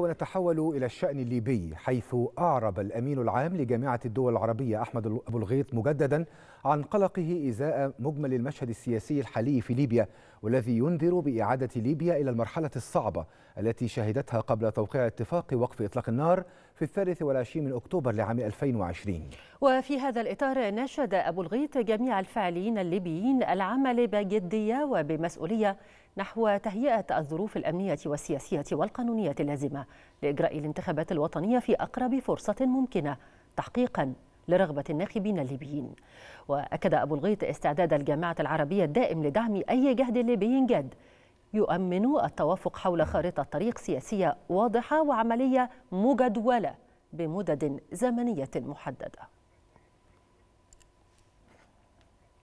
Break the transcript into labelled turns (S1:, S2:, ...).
S1: ونتحول إلى الشأن الليبي حيث أعرب الأمين العام لجامعة الدول العربية أحمد أبو الغيط مجددا عن قلقه إزاء مجمل المشهد السياسي الحالي في ليبيا والذي ينذر بإعادة ليبيا إلى المرحلة الصعبة التي شهدتها قبل توقيع اتفاق وقف إطلاق النار في الثالث والعشرين من أكتوبر لعام 2020
S2: وفي هذا الإطار ناشد أبو الغيط جميع الفاعلين الليبيين العمل بجدية وبمسؤولية نحو تهيئة الظروف الأمنية والسياسية والقانونية اللازمة لإجراء الانتخابات الوطنية في أقرب فرصة ممكنة تحقيقا لرغبة الناخبين الليبيين وأكد أبو الغيط استعداد الجامعة العربية الدائم لدعم أي جهد ليبي جاد يؤمن التوافق حول خارطة طريق سياسية واضحة وعملية مجدولة بمدد زمنية محددة